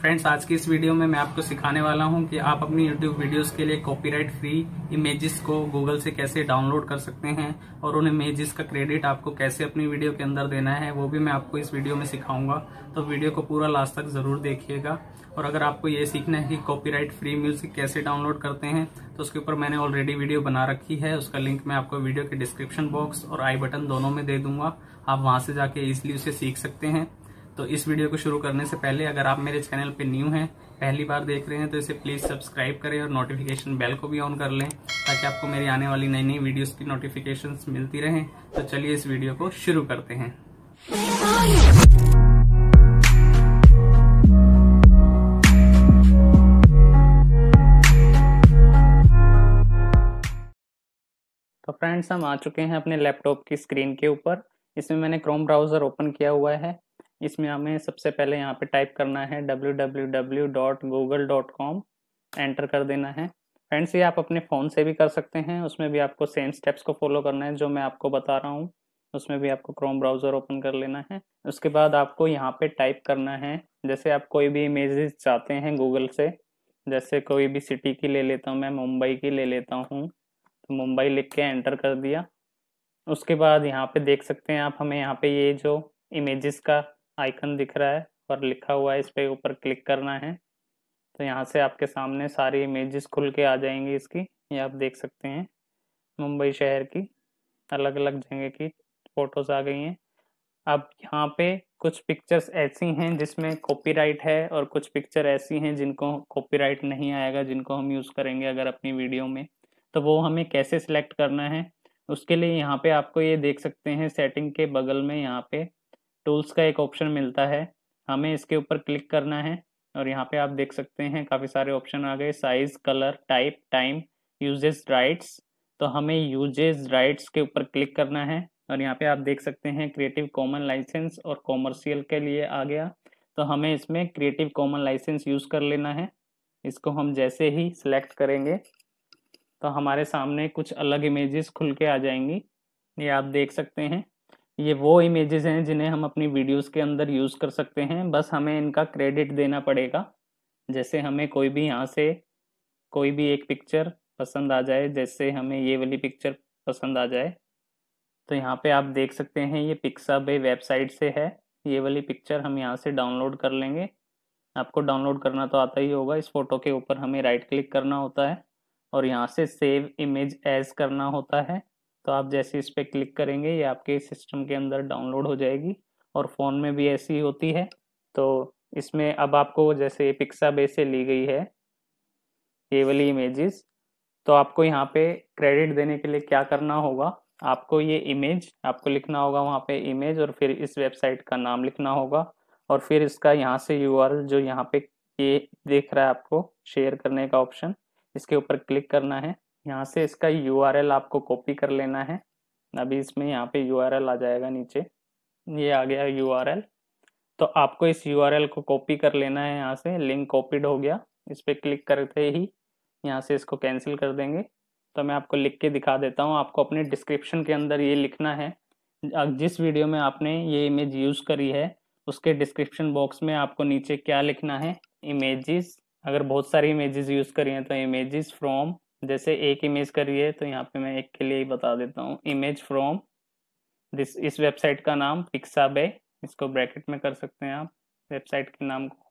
friends आज की इस वीडियो में मैं आपको सिखाने वाला हूं कि आप अपनी YouTube वीडियोस के लिए कॉपीराइट फ्री इमेजेस को Google से कैसे डाउनलोड कर सकते हैं और उन इमेजेस का क्रेडिट आपको कैसे अपनी वीडियो के अंदर देना है वो भी मैं आपको इस वीडियो में सिखाऊंगा तो वीडियो को पूरा लास्ट तक जरूर देखिएगा और अगर आपको ये सीखना है कि कॉपी फ्री म्यूजिक कैसे डाउनलोड करते हैं तो उसके ऊपर मैंने ऑलरेडी वीडियो बना रखी है उसका लिंक मैं आपको वीडियो के डिस्क्रिप्शन बॉक्स और आई बटन दोनों में दे दूंगा आप वहां से जाके इजिली उसे सीख सकते हैं तो इस वीडियो को शुरू करने से पहले अगर आप मेरे चैनल पे न्यू हैं पहली बार देख रहे हैं तो इसे प्लीज़ सब्सक्राइब करें और नोटिफिकेशन बेल को भी ऑन कर लें ताकि आपको मेरी आने वाली नई नई वीडियोस की नोटिफिकेशंस मिलती रहें तो चलिए इस वीडियो को शुरू करते हैं तो फ्रेंड्स हम आ चुके हैं अपने लैपटॉप की स्क्रीन के ऊपर इसमें मैंने क्रोम ब्राउज़र ओपन किया हुआ है इसमें हमें सबसे पहले यहाँ पे टाइप करना है www.google.com एंटर कर देना है फ्रेंड्स ये आप अपने फ़ोन से भी कर सकते हैं उसमें भी आपको सेम स्टेप्स को फॉलो करना है जो मैं आपको बता रहा हूँ उसमें भी आपको क्रोम ब्राउज़र ओपन कर लेना है उसके बाद आपको यहाँ पे टाइप करना है जैसे आप कोई भी इमेजेस चाहते हैं गूगल से जैसे कोई भी सिटी की ले लेता हूँ मैं मुंबई की ले लेता हूँ तो मुंबई लिख के एंटर कर दिया उसके बाद यहाँ पे देख सकते हैं आप हमें यहाँ पे ये जो इमेजेस का आइकन दिख रहा है और लिखा हुआ है इस पे ऊपर क्लिक करना है तो यहाँ से आपके सामने सारी इमेजेस खुल के आ जाएंगी इसकी ये आप देख सकते हैं मुंबई शहर की अलग अलग जगह की फ़ोटोज़ आ गई हैं अब यहाँ पे कुछ पिक्चर्स ऐसी हैं जिसमें कॉपीराइट है और कुछ पिक्चर ऐसी हैं जिनको कॉपीराइट नहीं आएगा जिनको हम यूज़ करेंगे अगर अपनी वीडियो में तो वो हमें कैसे सिलेक्ट करना है उसके लिए यहाँ पे आपको ये देख सकते हैं सेटिंग के बगल में यहाँ पे टूल्स का एक ऑप्शन मिलता है हमें इसके ऊपर क्लिक करना है और यहाँ पे आप देख सकते हैं काफ़ी सारे ऑप्शन आ गए size colour type time usage rights तो हमें यूजेस राइट्स के ऊपर क्लिक करना है और यहाँ पे आप देख सकते हैं क्रिएटिव कॉमन लाइसेंस और कॉमर्शियल के लिए आ गया तो हमें इसमें क्रिएटिव कॉमन लाइसेंस यूज़ कर लेना है इसको हम जैसे ही सिलेक्ट करेंगे तो हमारे सामने कुछ अलग इमेजेस खुल के आ जाएंगी ये आप देख सकते हैं ये वो इमेजेस हैं जिन्हें हम अपनी वीडियोस के अंदर यूज कर सकते हैं बस हमें इनका क्रेडिट देना पड़ेगा जैसे हमें कोई भी यहाँ से कोई भी एक पिक्चर पसंद आ जाए जैसे हमें ये वाली पिक्चर पसंद आ जाए तो यहाँ पे आप देख सकते हैं ये पिक्सा बे वेबसाइट से है ये वाली पिक्चर हम यहाँ से डाउनलोड कर लेंगे आपको डाउनलोड करना तो आता ही होगा इस फोटो के ऊपर हमें राइट क्लिक करना होता है और यहाँ से सेव इमेज एज करना होता है तो आप जैसे इस पर क्लिक करेंगे ये आपके सिस्टम के अंदर डाउनलोड हो जाएगी और फ़ोन में भी ऐसी होती है तो इसमें अब आपको जैसे पिक्सा बे से ली गई है ये वाली इमेजेस तो आपको यहाँ पे क्रेडिट देने के लिए क्या करना होगा आपको ये इमेज आपको लिखना होगा वहाँ पे इमेज और फिर इस वेबसाइट का नाम लिखना होगा और फिर इसका यहाँ से यू जो यहाँ पे ये देख रहा है आपको शेयर करने का ऑप्शन इसके ऊपर क्लिक करना है यहाँ से इसका यू आपको कॉपी कर लेना है अभी इसमें यहाँ पे यू आ जाएगा नीचे ये आ गया यू तो आपको इस यू को कॉपी कर लेना है यहाँ से लिंक कॉपीड हो गया इस पर क्लिक करते ही यहाँ से इसको कैंसिल कर देंगे तो मैं आपको लिख के दिखा देता हूँ आपको अपने डिस्क्रिप्शन के अंदर ये लिखना है जिस वीडियो में आपने ये इमेज यूज़ करी है उसके डिस्क्रिप्शन बॉक्स में आपको नीचे क्या लिखना है इमेजेस अगर बहुत सारी इमेजेस यूज़ करी हैं तो इमेजेस फ्रॉम जैसे एक इमेज करिए है तो यहाँ पे मैं एक के लिए ही बता देता हूँ इमेज फ्रॉम दिस इस वेबसाइट का नाम पिक्साबे इसको ब्रैकेट में कर सकते हैं आप वेबसाइट के नाम को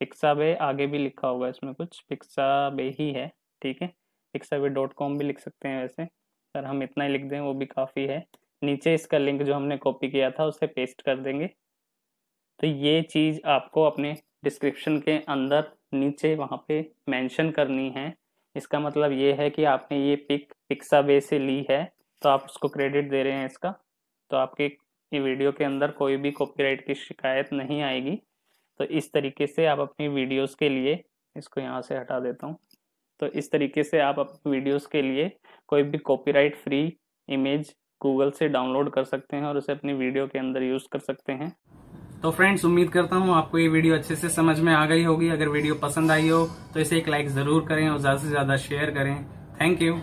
पिक्साबे आगे भी लिखा होगा इसमें कुछ पिक्साबे ही है ठीक है पिक्साबे डॉट कॉम भी लिख सकते हैं वैसे पर हम इतना ही लिख दें वो भी काफ़ी है नीचे इसका लिंक जो हमने कॉपी किया था उसे पेस्ट कर देंगे तो ये चीज़ आपको अपने डिस्क्रिप्शन के अंदर नीचे वहाँ पे मेंशन करनी है इसका मतलब ये है कि आपने ये पिक पिक्सा बे से ली है तो आप उसको क्रेडिट दे रहे हैं इसका तो आपके ये वीडियो के अंदर कोई भी कॉपीराइट की शिकायत नहीं आएगी तो इस तरीके से आप अपनी वीडियोस के लिए इसको यहाँ से हटा देता हूँ तो इस तरीके से आप अपनी वीडियोस के लिए कोई भी कॉपीराइट फ्री इमेज गूगल से डाउनलोड कर सकते हैं और उसे अपनी वीडियो के अंदर यूज़ कर सकते हैं तो फ्रेंड्स उम्मीद करता हूँ आपको ये वीडियो अच्छे से समझ में आ गई होगी अगर वीडियो पसंद आई हो तो इसे एक लाइक जरूर करें और ज्यादा से ज्यादा शेयर करें थैंक यू